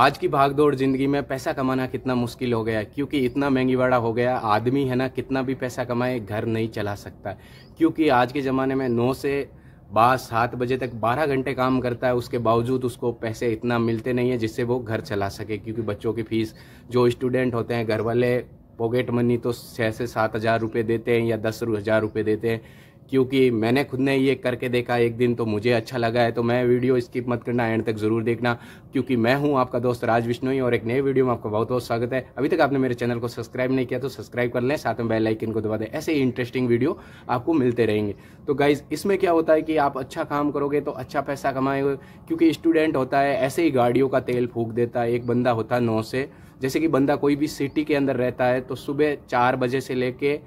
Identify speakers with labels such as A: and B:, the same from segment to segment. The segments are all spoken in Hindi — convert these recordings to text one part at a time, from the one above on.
A: आज की भागदौड़ जिंदगी में पैसा कमाना कितना मुश्किल हो गया है क्योंकि इतना महंगी वाड़ा हो गया आदमी है ना कितना भी पैसा कमाए घर नहीं चला सकता क्योंकि आज के ज़माने में नौ से बारह सात बजे तक बारह घंटे काम करता है उसके बावजूद उसको पैसे इतना मिलते नहीं है जिससे वो घर चला सके क्योंकि बच्चों की फीस जो स्टूडेंट होते हैं घर वाले पॉकेट मनी तो छः से सात हज़ार रुपये देते हैं या दस हज़ार रुपये देते हैं क्योंकि मैंने खुद ने ये करके देखा एक दिन तो मुझे अच्छा लगा है तो मैं वीडियो स्किप मत करना एंड तक ज़रूर देखना क्योंकि मैं हूं आपका दोस्त राज विष्णुई और एक नए वीडियो में आपका बहुत बहुत स्वागत है अभी तक आपने मेरे चैनल को सब्सक्राइब नहीं किया तो सब्सक्राइब कर लें साथ में बेल आइकन को दबा दें ऐसे ही इंटरेस्टिंग वीडियो आपको मिलते रहेंगे तो गाइज इसमें क्या होता है कि आप अच्छा काम करोगे तो अच्छा पैसा कमाएंगे क्योंकि स्टूडेंट होता है ऐसे ही गाड़ियों का तेल फूक देता है एक बंदा होता है नौ से जैसे कि बंदा कोई भी सिटी के अंदर रहता है तो सुबह चार बजे से लेके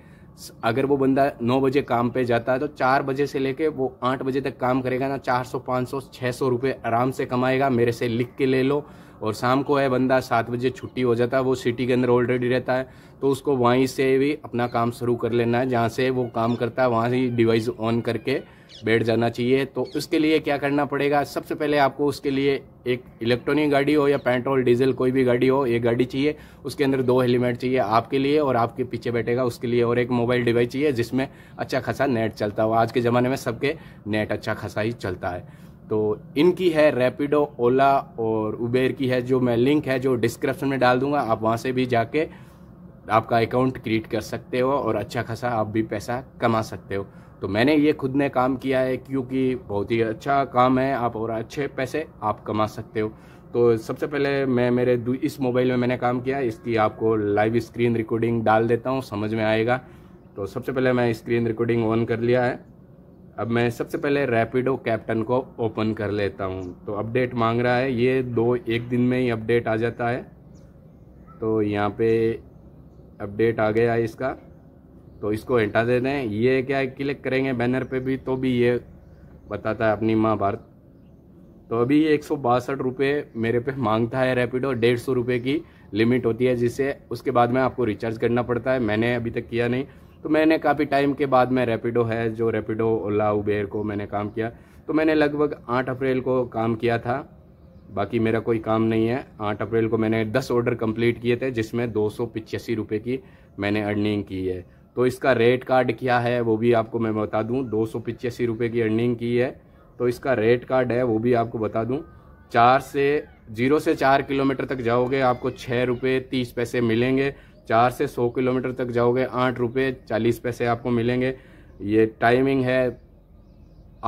A: अगर वो बंदा नौ बजे काम पे जाता है तो चार बजे से लेके वो आठ बजे तक काम करेगा ना चार सौ पाँच सौ छः सौ रुपये आराम से कमाएगा मेरे से लिख के ले लो और शाम को है बंदा सात बजे छुट्टी हो जाता है वो सिटी के अंदर ऑलरेडी रहता है तो उसको वहीं से भी अपना काम शुरू कर लेना है जहाँ से वो काम करता है वहाँ से डिवाइस ऑन करके बैठ जाना चाहिए तो उसके लिए क्या करना पड़ेगा सबसे पहले आपको उसके लिए एक इलेक्ट्रॉनिक गाड़ी हो या पेट्रोल डीजल कोई भी गाड़ी हो एक गाड़ी चाहिए उसके अंदर दो हेलमेट चाहिए आपके लिए और आपके पीछे बैठेगा उसके लिए और एक मोबाइल डिवाइस चाहिए जिसमें अच्छा खासा नेट चलता हो आज के ज़माने में सबके नेट अच्छा खासा ही चलता है तो इनकी है रैपिडो ओला और उबेर की है जो मैं लिंक है जो डिस्क्रिप्शन में डाल दूंगा आप वहाँ से भी जाके आपका अकाउंट क्रिएट कर सकते हो और अच्छा खासा आप भी पैसा कमा सकते हो तो मैंने ये खुद ने काम किया है क्योंकि बहुत ही अच्छा काम है आप और अच्छे पैसे आप कमा सकते हो तो सबसे पहले मैं मेरे इस मोबाइल में मैंने काम किया इसकी आपको लाइव स्क्रीन रिकॉर्डिंग डाल देता हूँ समझ में आएगा तो सबसे पहले मैं स्क्रीन रिकॉर्डिंग ऑन कर लिया है अब मैं सबसे पहले रैपिडो कैप्टन को ओपन कर लेता हूँ तो अपडेट मांग रहा है ये दो एक दिन में ही अपडेट आ जाता है तो यहाँ पे अपडेट आ गया है इसका तो इसको हटा देते हैं ये क्या है क्लिक करेंगे बैनर पे भी तो भी ये बताता है अपनी माँ भारत तो अभी एक सौ बासठ रुपये मेरे पे मांगता है रैपिडो डेढ़ सौ रुपये की लिमिट होती है जिससे उसके बाद में आपको रिचार्ज करना पड़ता है मैंने अभी तक किया नहीं तो मैंने काफ़ी टाइम के बाद में रेपिडो है जो रेपिडो ओला उबेर को मैंने काम किया तो मैंने लगभग आठ अप्रैल को काम किया था बाकी मेरा कोई काम नहीं है आठ अप्रैल को मैंने दस ऑर्डर कंप्लीट किए थे जिसमें दो सौ रुपये की मैंने अर्निंग की है तो इसका रेट कार्ड क्या है वो भी आपको मैं बता दूं दो सौ रुपये की अर्निंग की है तो इसका रेट कार्ड है वो भी आपको बता दूं चार से जीरो से चार किलोमीटर तक जाओगे आपको छः रुपये तीस पैसे मिलेंगे चार से सौ किलोमीटर तक जाओगे आठ रुपये चालीस पैसे आपको मिलेंगे ये टाइमिंग है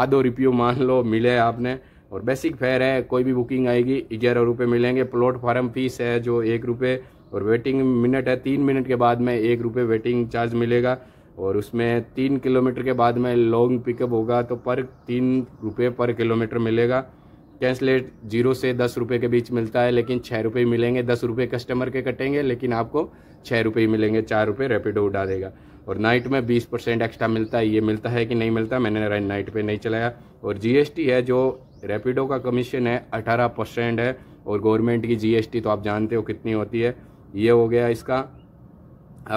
A: आधो रिप्यू मान लो मिले आपने और बेसिक फेयर है कोई भी बुकिंग आएगी ग्यारह रुपये मिलेंगे प्लॉट फार्म फीस है जो एक रुपये और वेटिंग मिनट है तीन मिनट के बाद में एक रुपये वेटिंग चार्ज मिलेगा और उसमें तीन किलोमीटर के बाद में लॉन्ग पिकअप होगा तो पर तीन रुपये पर किलोमीटर मिलेगा कैंसलेट जीरो से दस रुपये के बीच मिलता है लेकिन छः रुपये मिलेंगे दस रुपये कस्टमर के कटेंगे लेकिन आपको छः रुपये ही मिलेंगे चार रुपये रेपिडो उठा देगा और नाइट में बीस परसेंट एक्स्ट्रा मिलता है ये मिलता है कि नहीं मिलता मैंने नाइट पे नहीं चलाया और जीएसटी है जो रेपिडो का कमीशन है अठारह परसेंट है और गवर्नमेंट की जी तो आप जानते हो कितनी होती है ये हो गया इसका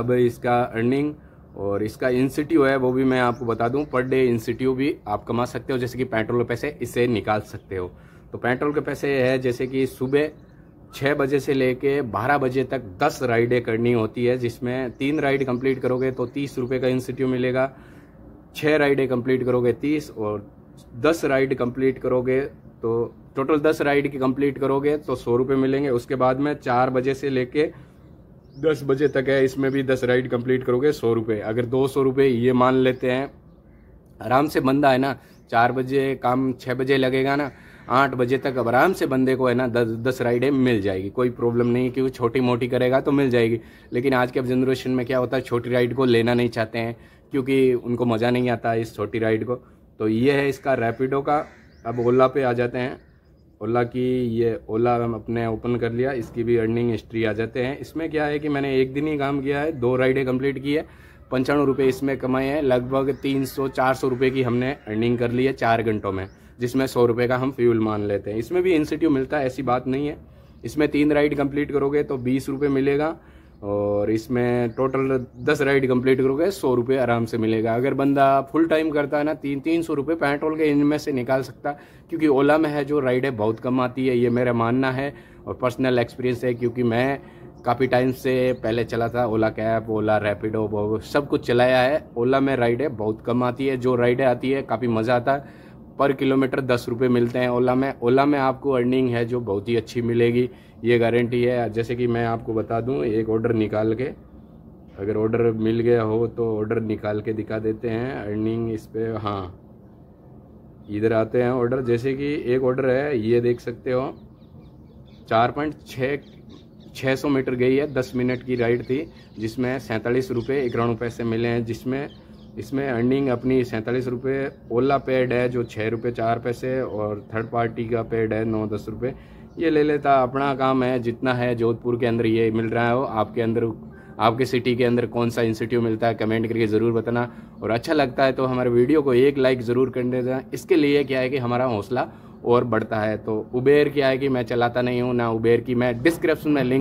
A: अब इसका अर्निंग और इसका इंस्टीट्यू है वो भी मैं आपको बता दूं पर डे इंस्टीट्यू भी आप कमा सकते हो जैसे कि पेट्रोल पैसे इसे निकाल सकते हो तो पेट्रोल के पैसे है जैसे कि सुबह छः बजे से लेके बारह बजे तक दस राइडें करनी होती है जिसमें तीन राइड कंप्लीट करोगे तो तीस रुपये का इंस्टीट्यू मिलेगा छः राइडें कंप्लीट करोगे तीस और दस राइड कंप्लीट करोगे तो टोटल दस राइड की कंप्लीट करोगे तो सौ रुपये मिलेंगे उसके बाद में चार बजे से लेके दस बजे तक है इसमें भी दस राइड कंप्लीट करोगे सौ रुपये अगर दो सौ रुपये ये मान लेते हैं आराम से बंदा है ना चार बजे काम छः बजे लगेगा ना आठ बजे तक अब आराम से बंदे को है ना दस दस राइडें मिल जाएगी कोई प्रॉब्लम नहीं है क्योंकि छोटी मोटी करेगा तो मिल जाएगी लेकिन आज के अब जनरेशन में क्या होता है छोटी राइड को लेना नहीं चाहते हैं क्योंकि उनको मज़ा नहीं आता इस छोटी राइड को तो ये है इसका रैपिडो का अब ओला पे आ जाते हैं ओला की ये ओला हम अपने ओपन कर लिया इसकी भी अर्निंग हिस्ट्री आ जाते हैं इसमें क्या है कि मैंने एक दिन ही काम किया है दो राइडें कंप्लीट की है पंचानवे रुपये इसमें कमाए हैं लगभग तीन सौ चार सौ रुपये की हमने अर्निंग कर ली है चार घंटों में जिसमें सौ रुपये का हम फ्यूल मान लेते हैं इसमें भी इंसेंटिव मिलता है ऐसी बात नहीं है इसमें तीन राइड कंप्लीट करोगे तो बीस रुपये मिलेगा और इसमें टोटल दस राइड कंप्लीट करोगे सौ रुपये आराम से मिलेगा अगर बंदा फुल टाइम करता है ना तीन तीन सौ रुपये पेट्रोल के इनमें से निकाल सकता क्योंकि ओला में है जो राइड है बहुत कम आती है ये मेरा मानना है और पर्सनल एक्सपीरियंस है क्योंकि मैं काफ़ी टाइम से पहले चला था ओला कैब ओला रैपिडो सब कुछ चलाया है ओला में राइडें बहुत कम आती है जो राइडें आती है काफ़ी मज़ा आता है पर किलोमीटर दस रुपये मिलते हैं ओला में ओला में आपको अर्निंग है जो बहुत ही अच्छी मिलेगी ये गारंटी है जैसे कि मैं आपको बता दूं एक ऑर्डर निकाल के अगर ऑर्डर मिल गया हो तो ऑर्डर निकाल के दिखा देते हैं अर्निंग इस पर हाँ इधर आते हैं ऑर्डर जैसे कि एक ऑर्डर है ये देख सकते हो चार पॉइंट छः छः सौ मीटर गई है दस मिनट की राइड थी जिसमें सैंतालीस रुपये इक्यावन पैसे मिले हैं जिसमें इसमें अर्निंग अपनी सैंतालीस रुपये ओला पेड है जो छः रुपये चार पैसे और थर्ड पार्टी का पेड है नौ दस रुपये ये ले लेता अपना काम है जितना है जोधपुर के अंदर ये मिल रहा हो आपके अंदर आपके सिटी के अंदर कौन सा इंस्टीट्यूट मिलता है कमेंट करके ज़रूर बताना और अच्छा लगता है तो हमारे वीडियो को एक लाइक ज़रूर कर देना इसके लिए क्या है कि हमारा हौसला और बढ़ता है तो उबेर क्या है कि मैं चलाता नहीं हूँ ना उबेर की मैं डिस्क्रिप्शन में लिंक